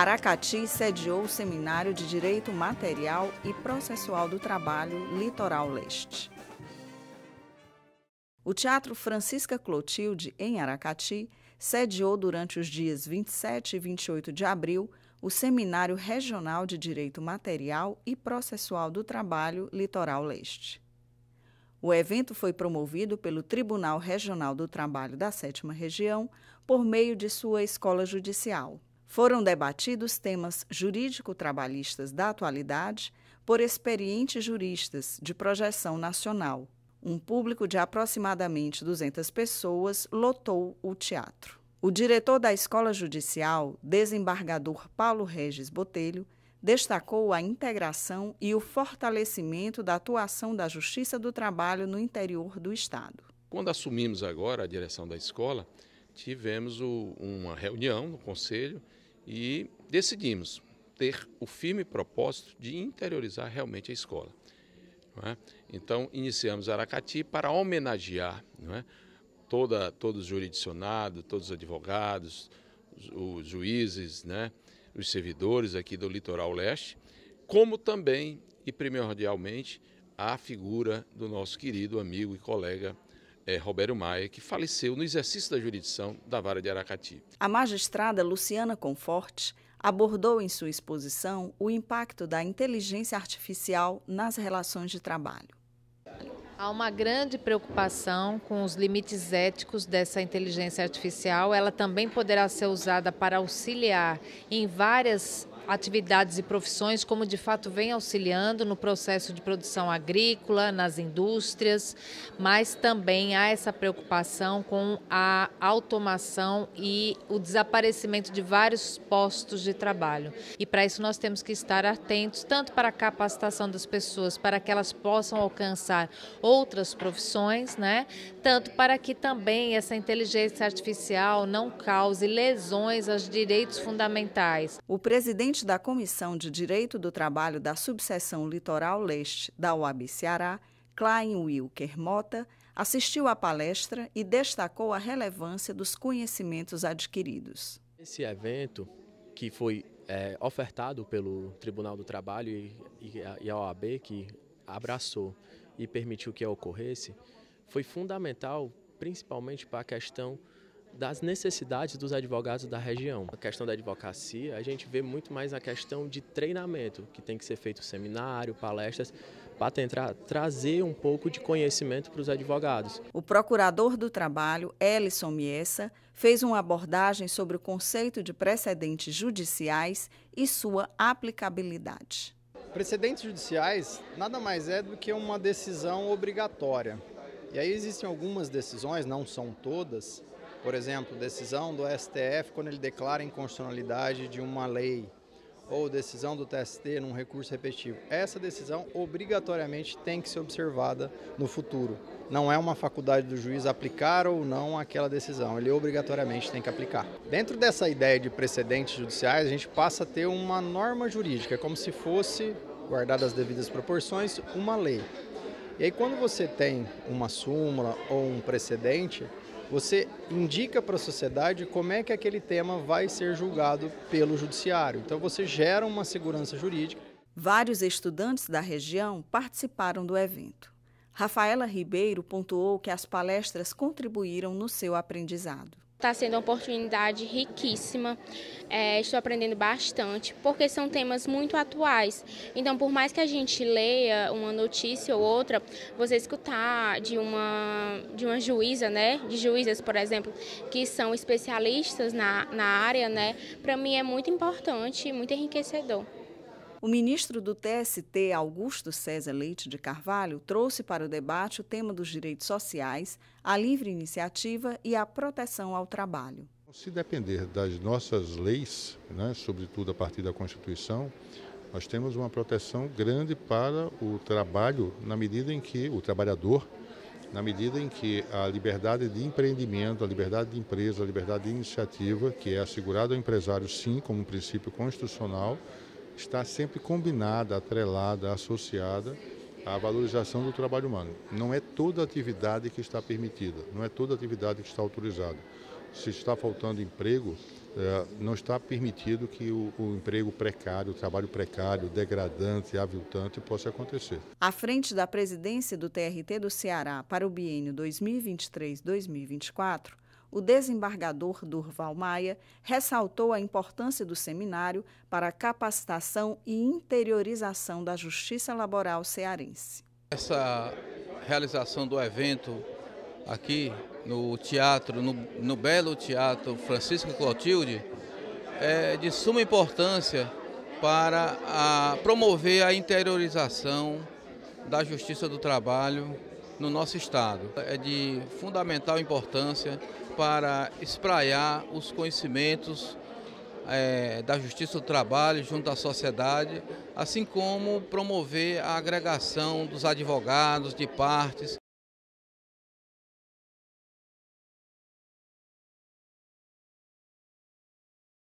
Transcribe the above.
Aracati sediou o Seminário de Direito Material e Processual do Trabalho Litoral Leste. O Teatro Francisca Clotilde, em Aracati, sediou durante os dias 27 e 28 de abril o Seminário Regional de Direito Material e Processual do Trabalho Litoral Leste. O evento foi promovido pelo Tribunal Regional do Trabalho da Sétima Região por meio de sua escola judicial. Foram debatidos temas jurídico-trabalhistas da atualidade por experientes juristas de projeção nacional. Um público de aproximadamente 200 pessoas lotou o teatro. O diretor da Escola Judicial, desembargador Paulo Regis Botelho, destacou a integração e o fortalecimento da atuação da Justiça do Trabalho no interior do Estado. Quando assumimos agora a direção da escola, tivemos o, uma reunião no Conselho e decidimos ter o firme propósito de interiorizar realmente a escola. É? Então, iniciamos Aracati para homenagear é? Toda, todos os jurisdicionados, todos os advogados, os juízes, né? os servidores aqui do litoral leste, como também e primordialmente a figura do nosso querido amigo e colega é, Roberto Maia, que faleceu no exercício da jurisdição da Vara de Aracati. A magistrada Luciana Conforte abordou em sua exposição o impacto da inteligência artificial nas relações de trabalho. Há uma grande preocupação com os limites éticos dessa inteligência artificial. Ela também poderá ser usada para auxiliar em várias atividades e profissões, como de fato vem auxiliando no processo de produção agrícola, nas indústrias, mas também há essa preocupação com a automação e o desaparecimento de vários postos de trabalho. E para isso nós temos que estar atentos tanto para a capacitação das pessoas, para que elas possam alcançar outras profissões, né? Tanto para que também essa inteligência artificial não cause lesões aos direitos fundamentais. O presidente presidente da Comissão de Direito do Trabalho da Subseção Litoral Leste da UAB Ceará, Klein Wilker Mota, assistiu à palestra e destacou a relevância dos conhecimentos adquiridos. Esse evento, que foi é, ofertado pelo Tribunal do Trabalho e, e, a, e a OAB, que abraçou e permitiu que ocorresse, foi fundamental, principalmente para a questão das necessidades dos advogados da região. A questão da advocacia, a gente vê muito mais a questão de treinamento, que tem que ser feito seminário, palestras, para tentar trazer um pouco de conhecimento para os advogados. O procurador do trabalho, Elison Miessa, fez uma abordagem sobre o conceito de precedentes judiciais e sua aplicabilidade. Precedentes judiciais nada mais é do que uma decisão obrigatória. E aí existem algumas decisões, não são todas, por exemplo, decisão do STF quando ele declara inconstitucionalidade de uma lei ou decisão do TST num recurso repetitivo. Essa decisão obrigatoriamente tem que ser observada no futuro. Não é uma faculdade do juiz aplicar ou não aquela decisão, ele obrigatoriamente tem que aplicar. Dentro dessa ideia de precedentes judiciais, a gente passa a ter uma norma jurídica, como se fosse, guardadas as devidas proporções, uma lei. E aí, quando você tem uma súmula ou um precedente, você indica para a sociedade como é que aquele tema vai ser julgado pelo judiciário. Então você gera uma segurança jurídica. Vários estudantes da região participaram do evento. Rafaela Ribeiro pontuou que as palestras contribuíram no seu aprendizado. Está sendo uma oportunidade riquíssima, é, estou aprendendo bastante, porque são temas muito atuais. Então, por mais que a gente leia uma notícia ou outra, você escutar de uma, de uma juíza, né, de juízas, por exemplo, que são especialistas na, na área, né, para mim é muito importante e muito enriquecedor. O ministro do TST, Augusto César Leite de Carvalho, trouxe para o debate o tema dos direitos sociais, a livre iniciativa e a proteção ao trabalho. Se depender das nossas leis, né, sobretudo a partir da Constituição, nós temos uma proteção grande para o trabalho, na medida em que o trabalhador, na medida em que a liberdade de empreendimento, a liberdade de empresa, a liberdade de iniciativa, que é assegurada ao empresário, sim, como um princípio constitucional, está sempre combinada, atrelada, associada à valorização do trabalho humano. Não é toda atividade que está permitida, não é toda atividade que está autorizada. Se está faltando emprego, eh, não está permitido que o, emprego precário, o trabalho precário, degradante, aviltante possa acontecer. À frente da presidência do TRT do Ceará para o biênio 2023-2024, o desembargador Durval Maia ressaltou a importância do seminário para a capacitação e interiorização da justiça laboral cearense. Essa realização do evento aqui no teatro, no, no belo teatro Francisco Clotilde, é de suma importância para a, promover a interiorização da justiça do trabalho no nosso estado. É de fundamental importância para espraiar os conhecimentos é, da Justiça do Trabalho junto à sociedade, assim como promover a agregação dos advogados, de partes,